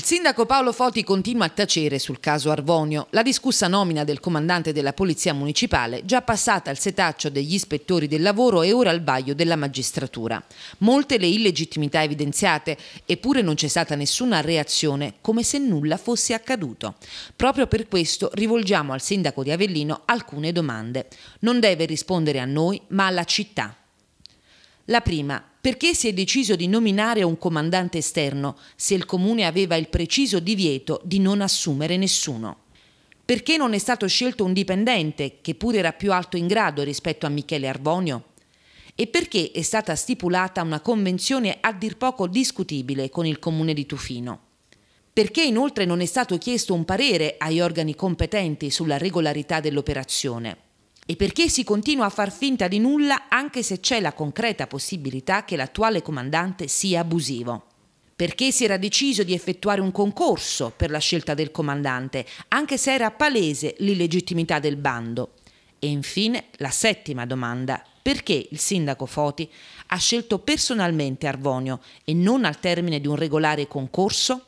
Il sindaco Paolo Foti continua a tacere sul caso Arvonio, la discussa nomina del comandante della Polizia Municipale, già passata al setaccio degli ispettori del lavoro e ora al baglio della magistratura. Molte le illegittimità evidenziate, eppure non c'è stata nessuna reazione, come se nulla fosse accaduto. Proprio per questo rivolgiamo al sindaco di Avellino alcune domande. Non deve rispondere a noi, ma alla città. La prima, perché si è deciso di nominare un comandante esterno se il comune aveva il preciso divieto di non assumere nessuno? Perché non è stato scelto un dipendente che pure era più alto in grado rispetto a Michele Arvonio? E perché è stata stipulata una convenzione a dir poco discutibile con il comune di Tufino? Perché inoltre non è stato chiesto un parere agli organi competenti sulla regolarità dell'operazione? e perché si continua a far finta di nulla anche se c'è la concreta possibilità che l'attuale comandante sia abusivo perché si era deciso di effettuare un concorso per la scelta del comandante, anche se era palese l'illegittimità del bando. E infine la settima domanda, perché il sindaco Foti ha scelto personalmente Arvonio e non al termine di un regolare concorso?